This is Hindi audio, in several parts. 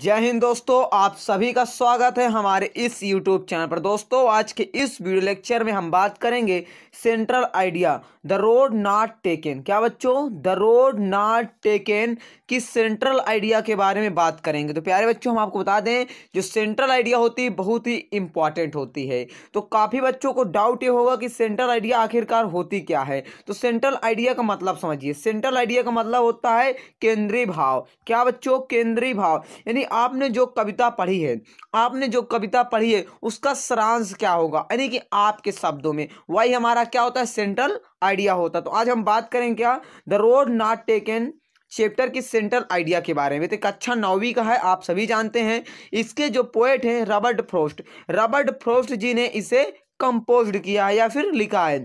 जय हिंद दोस्तों आप सभी का स्वागत है हमारे इस यूट्यूब चैनल पर दोस्तों आज के इस वीडियो लेक्चर में हम बात करेंगे central idea the road not taken क्या बच्चों द रोड नॉट टेकन की सेंट्रल आइडिया के बारे में बात करेंगे तो प्यारे बच्चों हम आपको बता दें जो सेंट्रल आइडिया होती है बहुत ही इंपॉर्टेंट होती है तो काफ़ी बच्चों को डाउट ये होगा कि सेंट्रल आइडिया आखिरकार होती क्या है तो सेंट्रल आइडिया का मतलब समझिए सेंट्रल आइडिया का मतलब होता है केंद्रीय भाव क्या बच्चों केंद्रीय भाव यानी यानी आपने जो कविता पढ़ी है आपने जो कविता पढ़ी है उसका सारांश क्या होगा यानी कि आपके शब्दों में वही हमारा क्या होता है सेंट्रल आइडिया होता है तो आज हम बात करें क्या the road not taken chapter की सेंट्रल आइडिया के बारे में तो कक्षा अच्छा नौवीं का है आप सभी जानते हैं इसके जो पोएट हैं Robert Frost Robert Frost ji ने इसे कंपोज्ड किया है या फिर लिखा है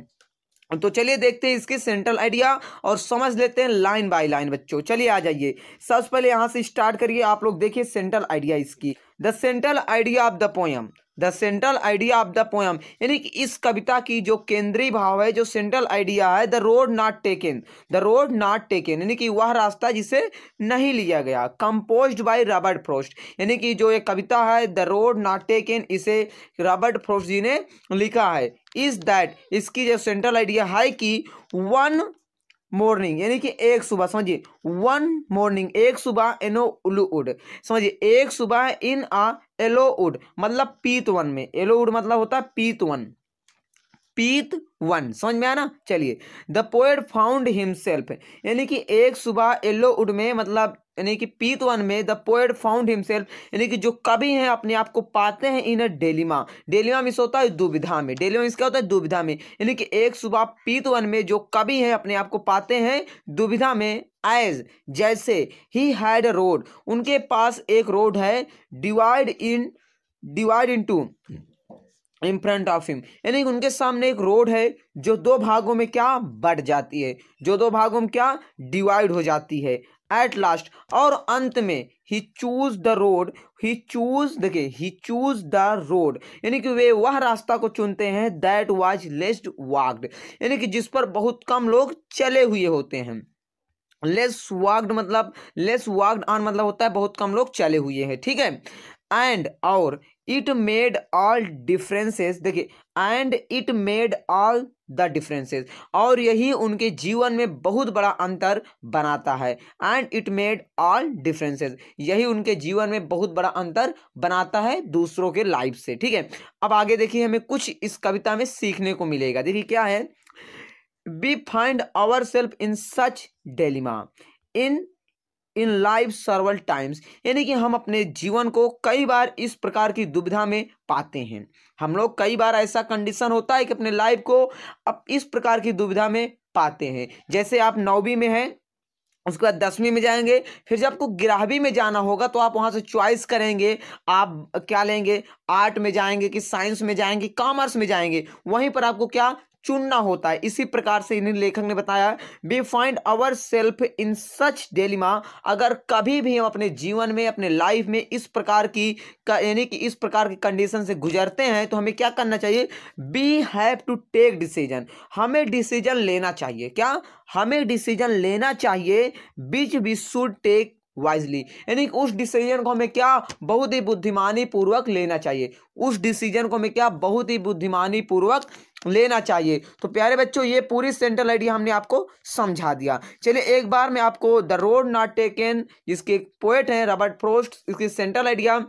तो चलिए देखते हैं इसके सेंट्रल आइडिया और समझ लेते हैं लाइन बाय लाइन बच्चों चलिए आ जाइए सबसे पहले यहाँ से स्टार्ट करिए आप लोग देखिए सेंट्रल आइडिया इसकी the central idea of the poem the central idea of the poem यानी कि इस कविता की जो केंद्रीय भाव है जो सेंट्रल आइडिया है the road not taken the road not taken यानी कि वह रास्ता जिसे नहीं लिया गया कंपोज बाय रॉबर्ट फ्रोस्ट यानी कि जो ये कविता है द रोड नॉट टेकन इसे रॉबर्ट फ्रोस्ट जी ने लिखा है इज दैट इसकी जो सेंट्रल आइडिया है कि वन मॉर्निंग यानी कि एक सुबह समझिए वन मॉर्निंग एक सुबह एनो उलूड समझिए एक सुबह इन आ एलो उड मतलब पीत वन में एलो उड मतलब होता है पीत वन पीत वन समझ में आना चलिए द पोएट फाउंड हिमसेल्फ यानी कि एक सुबह येलो उड में मतलब यानी कि पीत वन में द पोएट फाउंड हिमसेल्फ यानी कि जो कवि हैं अपने आप को पाते हैं इन अ डेलीमा डेलीमा मिस होता है दुविधा में डेलीमा मिस क्या होता है दुविधा में यानी कि एक सुबह पीत वन में जो कवि हैं अपने आप को पाते हैं दुविधा में एज जैसे ही हैड रोड उनके पास एक रोड है divide in divide into in front of him यानी उनके सामने एक रोड है जो दो भागों में क्या बढ़ जाती है जो दो भागों में क्या डिवाइड हो जाती है एट लास्ट और अंत में he choose the road he choose देखे ही चूज द रोड यानी कि वे वह रास्ता को चुनते हैं दैट वाज लेस्ट वाक्ड यानी कि जिस पर बहुत कम लोग चले हुए होते हैं लेस वाक्ड मतलब लेस वाक्ड ऑन मतलब होता है बहुत कम लोग चले हुए हैं ठीक है एंड और इट मेड ऑल डिफरेंसेस देखिए and it made all the differences और यही उनके जीवन में बहुत बड़ा अंतर बनाता है and it made all differences यही उनके जीवन में बहुत बड़ा अंतर बनाता है दूसरों के लाइफ से ठीक है अब आगे देखिए हमें कुछ इस कविता में सीखने को मिलेगा देखिए क्या है we find our self in such dilemma in in life several times यानी कि हम अपने जीवन को कई बार इस प्रकार की दुविधा में पाते हैं हम लोग कई बार ऐसा कंडीशन होता है कि अपने लाइफ को अब इस प्रकार की दुविधा में पाते हैं जैसे आप नौवीं में हैं उसके बाद दसवीं में जाएंगे फिर जब आपको ग्यारहवीं में जाना होगा तो आप वहाँ से चॉइस करेंगे आप क्या लेंगे आर्ट में जाएंगे कि साइंस में जाएंगे कॉमर्स में जाएंगे वहीं पर आपको क्या चुनना होता है इसी प्रकार से इन्हें लेखक ने बताया we find our self in such dilemma अगर कभी भी हम अपने जीवन में अपने लाइफ में इस प्रकार की यानी कि इस प्रकार की कंडीशन से गुजरते हैं तो हमें क्या करना चाहिए we have to take decision हमें डिसीजन लेना चाहिए क्या हमें डिसीजन लेना चाहिए बीच वी शुड टेक वाइजली यानी उस डिसीजन को हमें क्या बहुत ही बुद्धिमानी पूर्वक लेना चाहिए उस डिसीजन को हमें क्या बहुत ही बुद्धिमानी पूर्वक लेना चाहिए तो प्यारे बच्चों ये पूरी सेंट्रल आइडिया हमने आपको समझा दिया चलिए एक बार मैं आपको द रोड नॉट टेकन जिसके एक पोएट हैं रॉबर्ट प्रोस्ट इसकी सेंट्रल आइडिया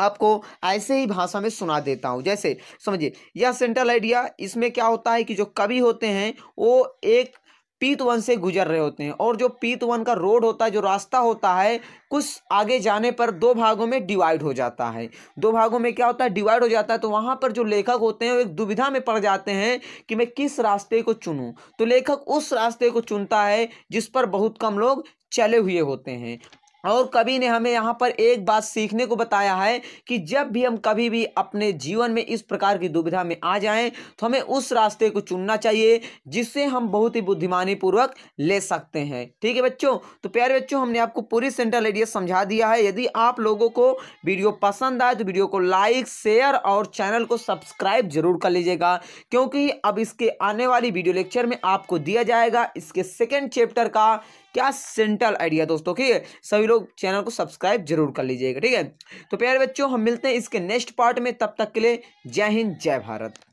आपको ऐसे ही भाषा में सुना देता हूँ जैसे समझिए यह सेंट्रल आइडिया इसमें क्या होता है कि जो कवि होते हैं वो एक पीत वन से गुजर रहे होते हैं और जो पीत वन का रोड होता है जो रास्ता होता है कुछ आगे जाने पर दो भागों में डिवाइड हो जाता है दो भागों में क्या होता है डिवाइड हो जाता है तो वहाँ पर जो लेखक होते हैं वो एक दुविधा में पड़ जाते हैं कि मैं किस रास्ते को चुनूँ तो लेखक उस रास्ते को चुनता है जिस पर बहुत कम लोग चले हुए होते हैं और कवि ने हमें यहाँ पर एक बात सीखने को बताया है कि जब भी हम कभी भी अपने जीवन में इस प्रकार की दुविधा में आ जाएं तो हमें उस रास्ते को चुनना चाहिए जिससे हम बहुत ही बुद्धिमानी पूर्वक ले सकते हैं ठीक है बच्चों तो प्यारे बच्चों हमने आपको पूरी सेंट्रल एरिया समझा दिया है यदि आप लोगों को वीडियो पसंद आए तो वीडियो को लाइक शेयर और चैनल को सब्सक्राइब जरूर कर लीजिएगा क्योंकि अब इसके आने वाली वीडियो लेक्चर में आपको दिया जाएगा इसके सेकेंड चैप्टर का क्या सेंट्रल आइडिया दोस्तों ठीक है सभी लोग चैनल को सब्सक्राइब जरूर कर लीजिएगा ठीक है तो प्यारे बच्चों हम मिलते हैं इसके नेक्स्ट पार्ट में तब तक के लिए जय हिंद जय भारत